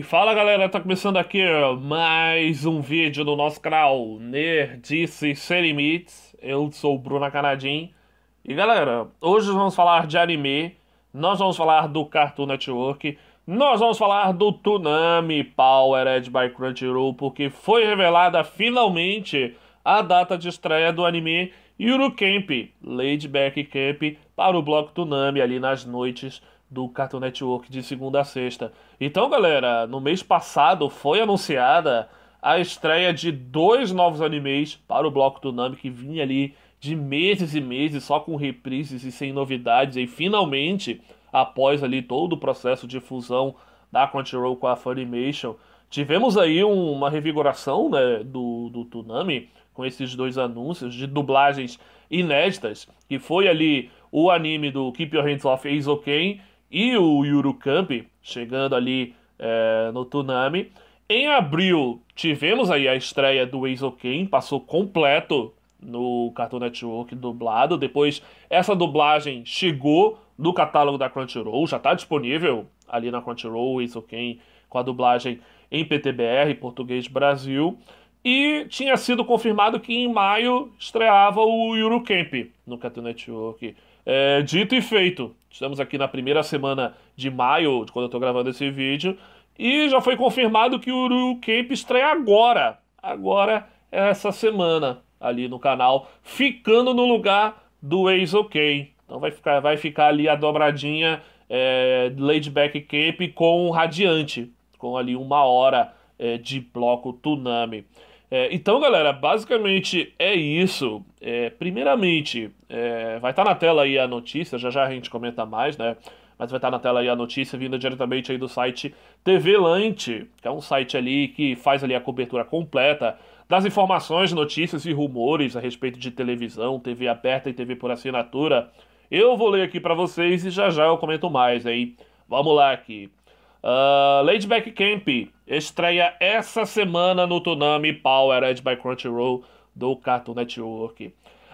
E fala galera, tá começando aqui mais um vídeo do nosso canal Nerdice Sem Limites. Eu sou o Bruna Canadim. E galera, hoje vamos falar de anime, nós vamos falar do Cartoon Network, nós vamos falar do Tsunami Powered by Crunchyroll, porque foi revelada finalmente a data de estreia do anime Lady Back Camp, para o bloco Tsunami ali nas noites do Cartoon Network de segunda a sexta. Então, galera, no mês passado foi anunciada a estreia de dois novos animes para o bloco Tsunami que vinha ali de meses e meses só com reprises e sem novidades e finalmente, após ali todo o processo de fusão da Crunchyroll com a Funimation, tivemos aí uma revigoração né, do, do Tsunami com esses dois anúncios de dublagens inéditas, que foi ali o anime do Keep Your Hands Off Eizoken e o Yuru Camp chegando ali é, no Tsunami. Em abril, tivemos aí a estreia do Weasel passou completo no Cartoon Network dublado. Depois, essa dublagem chegou no catálogo da Crunchyroll, já está disponível ali na Crunchyroll, Weasel com a dublagem em PTBR, Português Brasil. E tinha sido confirmado que em maio estreava o Yuru Camp no Cartoon Network é, dito e feito, estamos aqui na primeira semana de maio, de quando eu estou gravando esse vídeo, e já foi confirmado que o Uru Cape estreia agora, agora é essa semana, ali no canal, ficando no lugar do Ex OK. Então vai ficar, vai ficar ali a dobradinha é, Back Cape com o Radiante, com ali uma hora é, de bloco Tsunami. É, então, galera, basicamente é isso. É, primeiramente, é, vai estar tá na tela aí a notícia, já já a gente comenta mais, né? Mas vai estar tá na tela aí a notícia vinda diretamente aí do site TV Lante, que é um site ali que faz ali a cobertura completa das informações, notícias e rumores a respeito de televisão, TV aberta e TV por assinatura. Eu vou ler aqui para vocês e já já eu comento mais, hein? Vamos lá aqui. Uh, Camp estreia essa semana no Toonami Powered by Crunchyroll do Cartoon Network.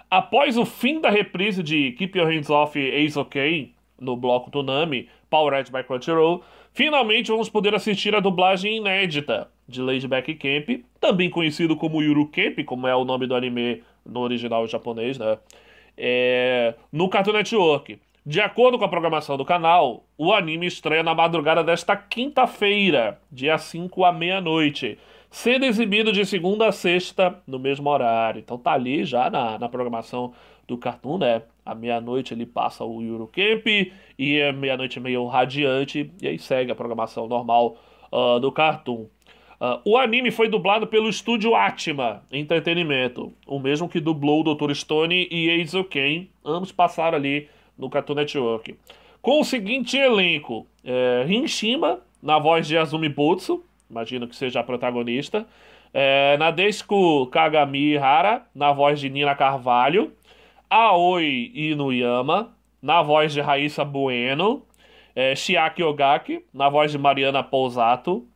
Após o fim da reprise de Keep Your Hands Off Ace OK no bloco Toonami Powered by Crunchyroll, finalmente vamos poder assistir a dublagem inédita de Ladyback Camp, também conhecido como Yuru Camp, como é o nome do anime no original japonês, né? É, no Cartoon Network. De acordo com a programação do canal, o anime estreia na madrugada desta quinta-feira, dia 5 à meia-noite, sendo exibido de segunda a sexta no mesmo horário. Então tá ali já na, na programação do Cartoon, né? À meia-noite ele passa o Eurocamp e à meia-noite meio radiante, e aí segue a programação normal uh, do Cartoon. Uh, o anime foi dublado pelo estúdio Atma Entretenimento, o mesmo que dublou o Dr. Stone e Eizo Ken. Ambos passaram ali no Cartoon Network. Com o seguinte elenco: é, Hinshima, na voz de Azumi Butsu, imagino que seja a protagonista. É, Nadesco Kagami Hara, na voz de Nina Carvalho. Aoi Inuyama, na voz de Raíssa Bueno. É, Shiaki Ogaki, na voz de Mariana Pousato.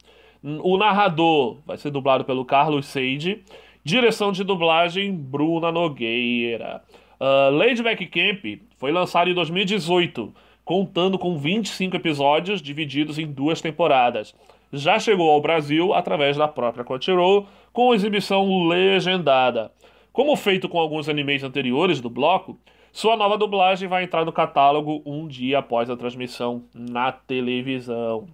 O narrador vai ser dublado pelo Carlos Seide. Direção de dublagem, Bruna Nogueira. Uh, ah, Lady Backcamp foi lançado em 2018, contando com 25 episódios divididos em duas temporadas. Já chegou ao Brasil através da própria Crunchyroll, com exibição legendada. Como feito com alguns animes anteriores do bloco, sua nova dublagem vai entrar no catálogo um dia após a transmissão na televisão.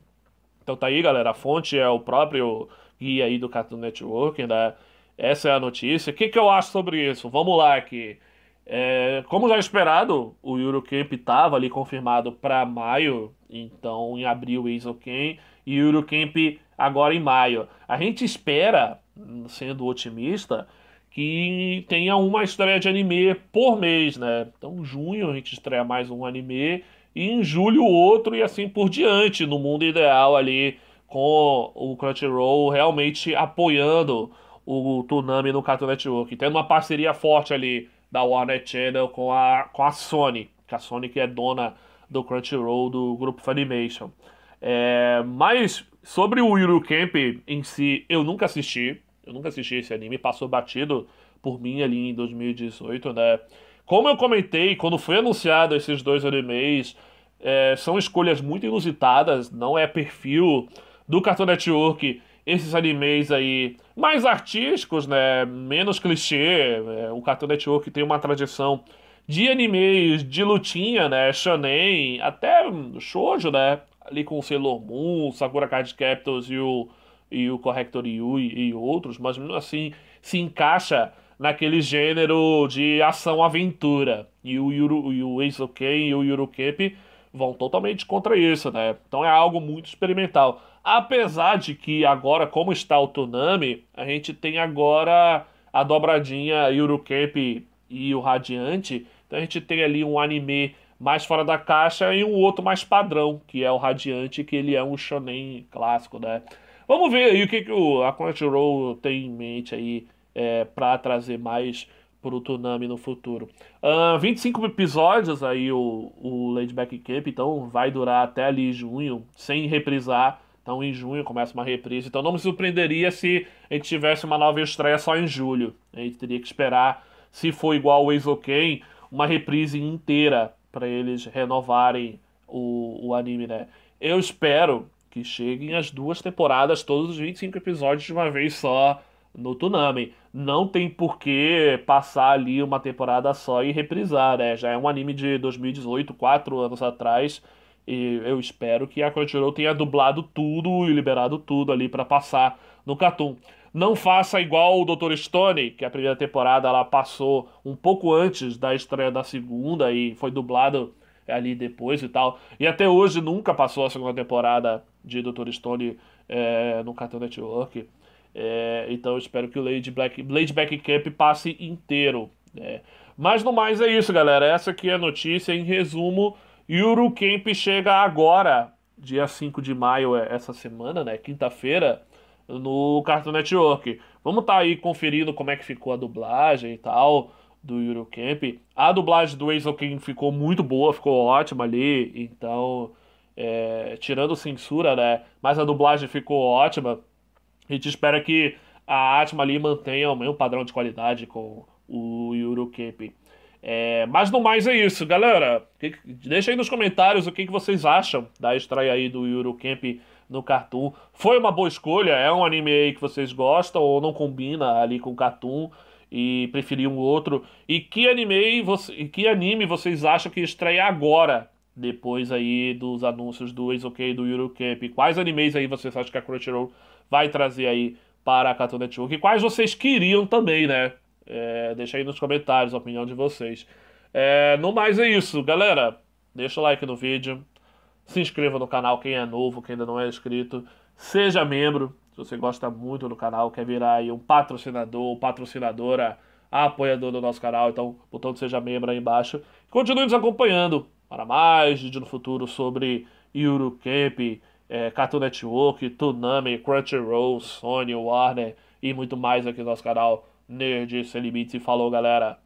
Então tá aí, galera. A fonte é o próprio guia aí do Cartoon Network, né? Essa é a notícia. O que, que eu acho sobre isso? Vamos lá aqui. É, como já esperado, o Eurocamp estava ali confirmado para maio, então em abril o Isoken e o Eurocamp agora em maio. A gente espera, sendo otimista, que tenha uma estreia de anime por mês, né? Então, em junho a gente estreia mais um anime e em julho outro e assim por diante, no mundo ideal ali com o Crunchyroll realmente apoiando o Toonami no Cartoon Network, tendo uma parceria forte ali da Warner Channel com a, com a Sony, que a Sony que é dona do Crunchyroll do grupo Funimation. É, mas sobre o Yuru Camp em si, eu nunca assisti. Eu nunca assisti esse anime, passou batido por mim ali em 2018, né? Como eu comentei, quando foi anunciado esses dois animes, é, são escolhas muito inusitadas, não é perfil do Cartoon Network esses animes aí mais artísticos, né? Menos clichê. É, o Cartoon Network tem uma tradição de animes de lutinha, né? Shonen, até shoujo, né? Ali com o Sailor Moon, Sakura Card Captors e o, e o Corrector Yui e outros, mas assim se encaixa naquele gênero de ação-aventura. E o, Yuru, e o Eizoken e o vão totalmente contra isso, né? Então é algo muito experimental. Apesar de que agora, como está o Tsunami, a gente tem agora a dobradinha Eurocamp e o Radiante. Então a gente tem ali um anime mais fora da caixa e um outro mais padrão, que é o Radiante, que ele é um shonen clássico, né? Vamos ver aí o que, que o, a Crunchyroll tem em mente aí é, para trazer mais pro Tsunami no futuro. Uh, ah, 25 episódios aí o, o Laidback Camp, então vai durar até ali junho, sem reprisar. Então em junho começa uma reprise. Então não me surpreenderia se a gente tivesse uma nova estreia só em julho. A gente teria que esperar, se for igual o Eizouken, uma reprise inteira para eles renovarem o, o anime, né? Eu espero que cheguem as duas temporadas, todos os 25 episódios de uma vez só no Tsunami. Não tem por que passar ali uma temporada só e reprisar, né? Já é um anime de 2018, quatro anos atrás. E eu espero que a Crunchyroll tenha dublado tudo e liberado tudo ali para passar no Cartoon. Não faça igual o Dr. Stone, que a primeira temporada ela passou um pouco antes da estreia da segunda e foi dublado ali depois e tal. E até hoje nunca passou a segunda temporada de Dr. Stone é, no Cartoon Network. É, então eu espero que o Lady Black, Lady Back Camp passe inteiro. É. Mas no mais é isso, galera. Essa aqui é a notícia em resumo Yuru Camp chega agora, dia 5 de maio, é, essa semana, né? Quinta-feira, no Cartoon Network. Vamos estar tá aí conferindo como é que ficou a dublagem e tal do Camp. A dublagem do Ace King ficou muito boa, ficou ótima ali, então, é, tirando censura, né? Mas a dublagem ficou ótima. A gente espera que a Atma ali mantenha o mesmo padrão de qualidade com o Camp. É, mas no mais é isso, galera. Que, deixa aí nos comentários o que, que vocês acham da estreia aí do Eurocamp no Cartoon. Foi uma boa escolha, é um anime aí que vocês gostam ou não combina ali com o Cartoon e preferiram um outro. E que anime, você, que anime vocês acham que estreia agora? Depois aí dos anúncios do Isokai do Eurocamp. Quais animes aí vocês acham que a Crunchyroll vai trazer aí para a Cartoon Network? E quais vocês queriam também, né? É, deixa aí nos comentários a opinião de vocês. É, no mais é isso, galera. Deixa o like no vídeo. Se inscreva no canal quem é novo, quem ainda não é inscrito. Seja membro, se você gosta muito do canal, quer virar aí um patrocinador patrocinadora, apoiador do nosso canal, então botão de seja membro aí embaixo. Continue nos acompanhando para mais vídeo no futuro sobre Eurocamp, é, Cartoon Network, Toonami, Crunchyroll, Sony, Warner e muito mais aqui no nosso canal. Nerd Sem é Limites e falou, galera!